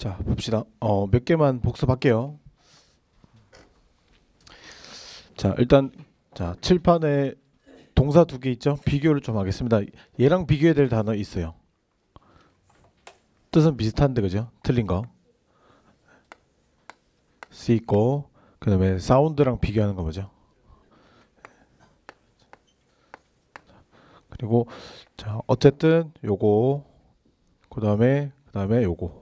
자 봅시다. 어, 몇 개만 복습할게요. 자 일단 자 칠판에 동사 두 개 있죠. 비교를 좀 하겠습니다. 얘랑 비교해야 될 단어 있어요. 뜻은 비슷한데 그죠? 틀린 거. C 있고 그 다음에 사운드랑 비교하는 거 뭐죠? 그리고 자 어쨌든 요거 그 다음에 그 다음에 요거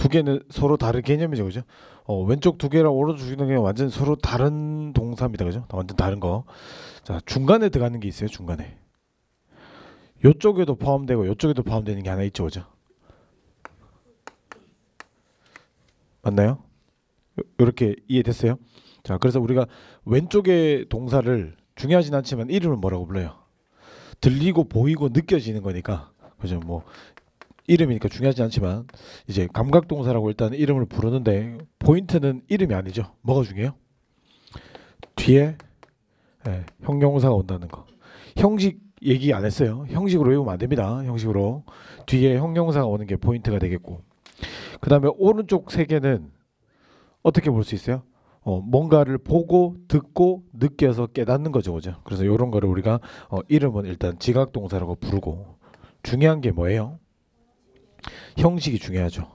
두 개는 서로 다른 개념이죠, 그죠? 어, 왼쪽 두 개랑 오른쪽 두 개는 완전 서로 다른 동사입니다, 그죠? 완전 다른 거. 자, 중간에 들어가는 게 있어요, 중간에. 이쪽에도 포함되고 이쪽에도 포함되는 게 하나 있죠, 그죠? 맞나요? 이렇게 이해됐어요? 자, 그래서 우리가 왼쪽의 동사를 중요하진 않지만 이름을 뭐라고 불러요? 들리고 보이고 느껴지는 거니까 그죠? 뭐 이름이니까 그러니까 중요하지 않지만 이제 감각동사라고 일단 이름을 부르는데 포인트는 이름이 아니죠. 뭐가 중요해요? 뒤에 예, 형용사가 온다는 거. 형식 얘기 안 했어요. 형식으로 외우면 안 됩니다. 형식으로 뒤에 형용사가 오는 게 포인트가 되겠고, 그 다음에 오른쪽 세 개는 어떻게 볼 수 있어요? 어, 뭔가를 보고 듣고 느껴서 깨닫는 거죠, 그죠? 그래서 이런 거를 우리가 어, 이름은 일단 지각 동사라고 부르고 중요한 게 뭐예요? 형식이 중요하죠.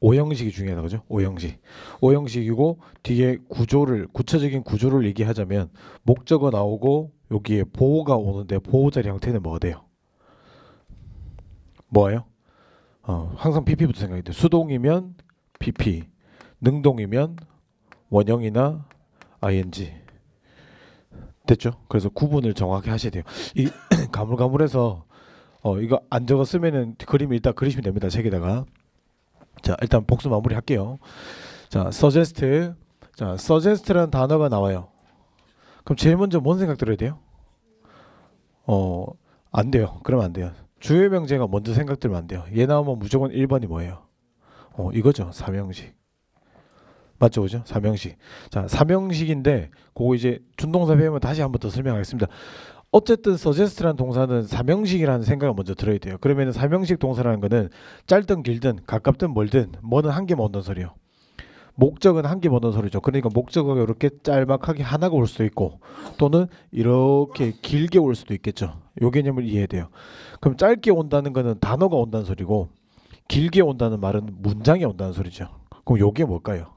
오형식이 중요하다 그죠? 오형식. 오형식이고 뒤에 구조를 구체적인 구조를 얘기하자면 목적어 나오고 여기에 보호가 오는데 보호자 리 형태는 뭐대요? 뭐예요? 어, 항상 PP부터 생각이야 돼. 수동이면 PP, 능동이면 원형이나 ing. 됐죠? 그래서 구분을 정확히 하셔야 돼요. 이 가물가물해서 어 이거 안 적어 쓰면은 그림 일단 그리시면 됩니다. 책에다가 자 일단 복습 마무리 할게요. 자 suggest 자 suggest라는 단어가 나와요. 그럼 제일 먼저 뭔 생각 들어야 돼요? 어 안 돼요. 그러면 안 돼요. 주요 명제가 먼저 생각 들면 안 돼요. 얘 나오면 무조건 1번이 뭐예요? 어 이거죠. 삼형식. 맞죠, 그죠? 삼형식. 자, 삼형식인데 그거 이제 준동사 배우면 다시 한번더 설명하겠습니다. 어쨌든 서제스트라는 동사는 사명식이라는 생각을 먼저 들어야 돼요. 그러면 사명식 동사라는 거는 짧든 길든 가깝든 멀든 뭐는 한개 먼던 소리요. 목적은 한개 먼던 소리죠. 그러니까 목적은가 이렇게 짤막하게 하나가 올 수도 있고 또는 이렇게 길게 올 수도 있겠죠. 요 개념을 이해해야 돼요. 그럼 짧게 온다는 거는 단어가 온다는 소리고 길게 온다는 말은 문장이 온다는 소리죠. 그럼 요게 뭘까요?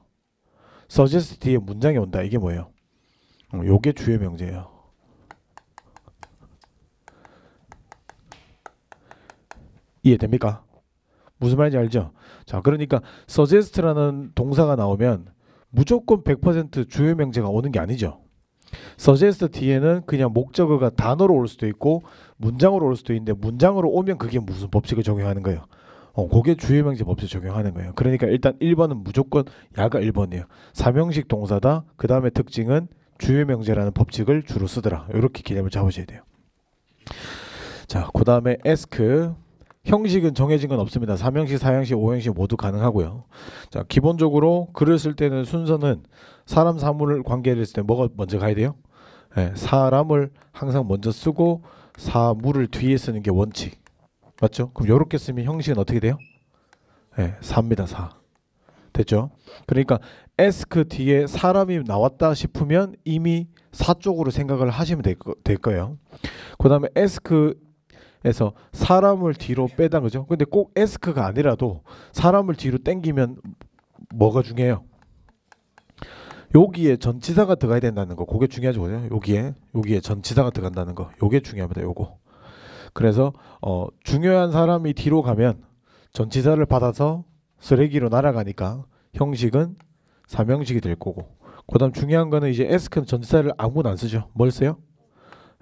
서제스트 뒤에 문장이 온다. 이게 뭐예요? 음, 요게 주요 명제예요. 이해됩니까? 무슨 말인지 알죠? 자, 그러니까 suggest라는 동사가 나오면 무조건 100% 주요 명제가 오는 게 아니죠. suggest 뒤에는 그냥 목적어가 단어로 올 수도 있고 문장으로 올 수도 있는데 문장으로 오면 그게 무슨 법칙을 적용하는 거예요. 어, 그게 주요 명제 법칙 을 적용하는 거예요. 그러니까 일단 1번은 무조건 야가 1번이에요. 삼명식 동사다. 그다음에 특징은 주요 명제라는 법칙을 주로 쓰더라. 이렇게 개념을 잡으셔야 돼요. 자, 그다음에 ask 형식은 정해진 건 없습니다. 3형식, 4형식, 5형식 모두 가능하고요. 자, 기본적으로 글을 쓸 때는 순서는 사람 사물 관계를 했을 때 뭐가 먼저 가야 돼요? 예, 사람을 항상 먼저 쓰고 사물을 뒤에 쓰는 게 원칙. 맞죠? 그럼 이렇게 쓰면 형식은 어떻게 돼요? 예, 4입니다. 4. 됐죠? 그러니까 s 그 뒤에 사람이 나왔다 싶으면 이미 사 쪽으로 생각을 하시면 될, 거, 될 거예요. 그 다음에 s 그 그래서 사람을 뒤로 빼다 그죠? 근데 꼭 에스크가 아니라도 사람을 뒤로 땡기면 뭐가 중요해요? 여기에 전치사가 들어가야 된다는 거 그게 중요하죠 그죠? 여기에 여기에 전치사가 들어간다는 거 요게 중요합니다 요거 그래서 어, 중요한 사람이 뒤로 가면 전치사를 받아서 쓰레기로 날아가니까 형식은 삼형식이 될 거고 그다음 중요한 거는 이제 에스크는 전치사를 아무도 안 쓰죠 뭘 써요?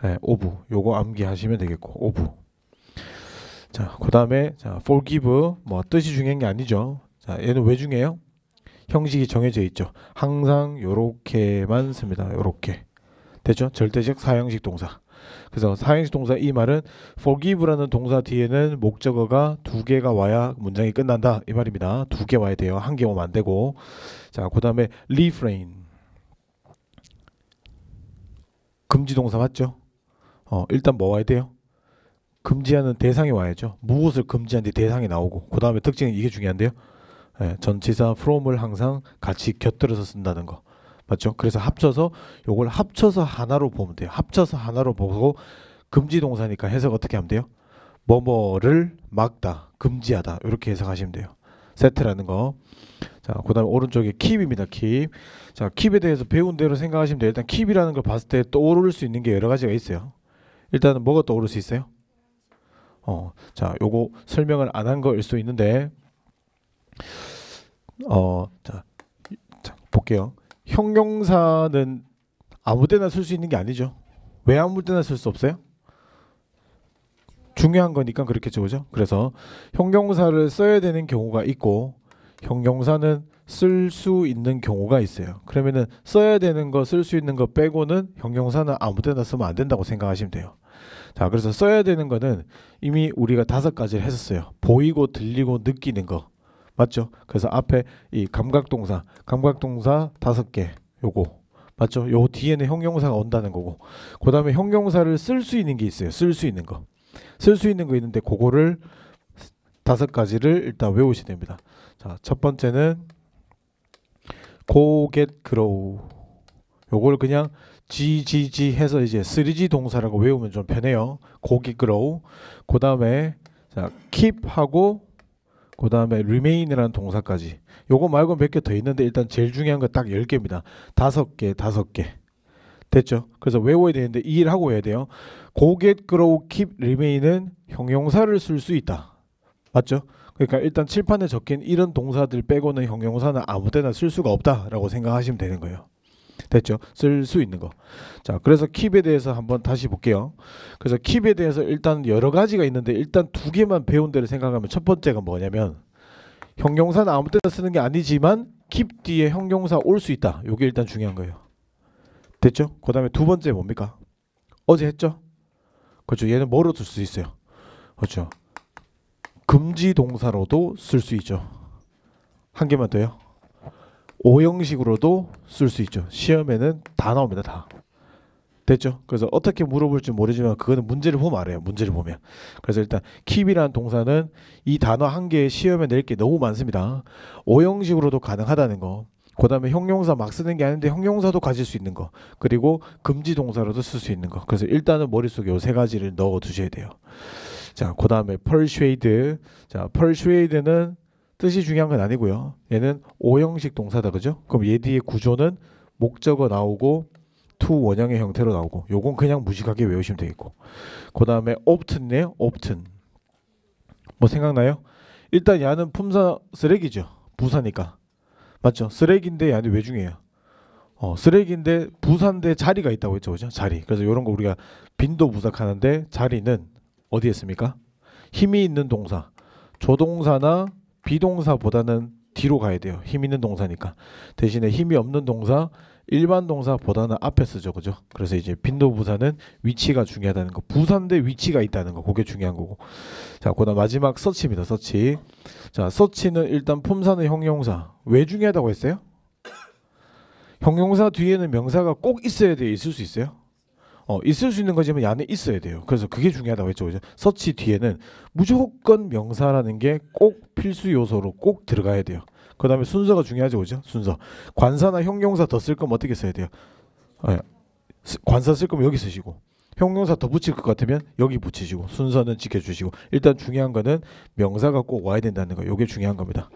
네, 예, 오브 요거 암기하시면 되겠고 오브 자, 그 다음에 자, forgive 뭐 뜻이 중요한 게 아니죠. 자, 얘는 왜 중요해요? 형식이 정해져 있죠. 항상 요렇게만 씁니다. 요렇게. 되죠? 절대식 사형식 동사. 그래서 사형식 동사 이 말은 forgive라는 동사 뒤에는 목적어가 두 개가 와야 문장이 끝난다 이 말입니다. 두 개 와야 돼요. 한 개 오면 안 되고. 자, 그다음에 refrain. 금지 동사 맞죠? 어, 일단 뭐 와야 돼요? 금지하는 대상이 와야죠. 무엇을 금지하는데 대상이 나오고 그 다음에 특징은 이게 중요한데요. 예, 전치사 from을 항상 같이 곁들여서 쓴다는 거 맞죠? 그래서 합쳐서 요걸 합쳐서 하나로 보면 돼요. 합쳐서 하나로 보고 금지 동사니까 해석 어떻게 하면 돼요? 뭐뭐를 막다, 금지하다 이렇게 해석하시면 돼요. 세트라는 거. 자, 그다음에 오른쪽에 킵입니다. 킵. 자, 킵에 대해서 배운 대로 생각하시면 돼요. 일단 킵이라는 걸 봤을 때 떠오를 수 있는 게 여러 가지가 있어요. 일단은 뭐가 떠오를 수 있어요? 어, 자, 요거 설명을 안 한 거일 수 있는데, 어, 자, 자 볼게요. 형용사는 아무데나 쓸 수 있는 게 아니죠. 왜 아무데나 쓸 수 없어요? 중요한 거니까 그렇게 적죠 그래서 형용사를 써야 되는 경우가 있고 형용사는 쓸수 있는 경우가 있어요. 그러면은 써야 되는 거, 쓸 수 있는 거 빼고는 형용사는 아무 데나 쓰면 안 된다고 생각하시면 돼요. 자, 그래서 써야 되는 거는 이미 우리가 다섯 가지를 했었어요. 보이고 들리고 느끼는 거. 맞죠? 그래서 앞에 이 감각동사, 감각동사 다섯 개 요거 맞죠? 요 뒤에는 형용사가 온다는 거고 그 다음에 형용사를 쓸 수 있는 게 있어요. 쓸 수 있는 거. 쓸 수 있는 거 있는데 그거를 다섯 가지를 일단 외우시야 됩니다. 자, 첫 번째는 고겟 그로우 요걸 그냥 지지지 해서 이제 쓰리지 동사라고 외우면 좀 편해요. 고깃 그로우 그 다음에 자 k 하고 그 다음에 r 메인이라는 동사까지 요거 말고 몇개 더 있는데 일단 제일 중요한 거딱 10개입니다. 다섯 개 다섯 개 됐죠? 그래서 외워야 되는데 이일 하고 해야 돼요. 고객 그로우 킵 리메인은 형용사를 쓸 수 있다. 맞죠? 그러니까 일단 칠판에 적힌 이런 동사들 빼고는 형용사는 아무데나 쓸 수가 없다라고 생각하시면 되는 거예요. 됐죠? 쓸 수 있는 거. 자, 그래서 킵에 대해서 한번 다시 볼게요. 그래서 킵에 대해서 일단 여러 가지가 있는데 일단 두 개만 배운 대로 생각하면 첫 번째가 뭐냐면 형용사는 아무 데나 쓰는 게 아니지만 킵 뒤에 형용사 올 수 있다. 요게 일단 중요한 거예요. 됐죠? 그 다음에 두 번째 뭡니까? 어제 했죠? 그렇죠. 얘는 뭐로 둘수 있어요? 그렇죠. 금지 동사로도 쓸 수 있죠. 한 개만 더요. 오형식으로도 쓸 수 있죠. 시험에는 다 나옵니다. 다. 됐죠? 그래서 어떻게 물어볼지 모르지만 그거는 문제를 보면 알아요. 문제를 보면. 그래서 일단 keep이라는 동사는 이 단어 한 개에 시험에 낼 게 너무 많습니다. 오형식으로도 가능하다는 거. 그 다음에 형용사 막 쓰는 게 아닌데 형용사도 가질 수 있는 거. 그리고 금지 동사로도 쓸 수 있는 거. 그래서 일단은 머릿속에 요세 가지를 넣어 두셔야 돼요. 자, 그 다음에 persuade. 자, persuade는 뜻이 중요한 건 아니고요. 얘는 오형식 동사다, 그죠? 그럼 얘 뒤에 구조는 목적어 나오고 to 원형의 형태로 나오고, 요건 그냥 무식하게 외우시면 되겠고. 그 다음에 opt네요, o p t 뭐 생각나요? 일단 야는 품사 쓰레기죠. 부사니까. 맞죠? 쓰레기인데 야는 왜 중요해요? 어, 쓰레기인데 부산대 자리가 있다고 했죠, 그죠? 자리. 그래서 이런 거 우리가 빈도 부탁하는데 자리는 어디에 있습니까? 힘이 있는 동사. 조동사나 비동사보다는 뒤로 가야 돼요. 힘 있는 동사니까. 대신에 힘이 없는 동사, 일반 동사보다는 앞에 쓰죠. 그죠? 그래서 이제 빈도 부사는 위치가 중요하다는 거. 부산대 위치가 있다는 거. 그게 중요한 거고. 자, 그다음 마지막 서치입니다. 서치. 자, 서치는 일단 품사는 형용사. 왜 중요하다고 했어요? 형용사 뒤에는 명사가 꼭 있어야 돼. 요 있을 수 있어요? 어, 있을 수 있는 거지만 안에 있어야 돼요. 그래서 그게 중요하다고 했죠. 그죠? 서치 뒤에는 무조건 명사라는 게 꼭 필수 요소로 꼭 들어가야 돼요. 그 다음에 순서가 중요하죠. 그죠? 순서. 관사나 형용사 더 쓸 거면 어떻게 써야 돼요? 네. 관사 쓸 거면 여기 쓰시고 형용사 더 붙일 것 같으면 여기 붙이시고 순서는 지켜주시고 일단 중요한 거는 명사가 꼭 와야 된다는 거. 요게 중요한 겁니다.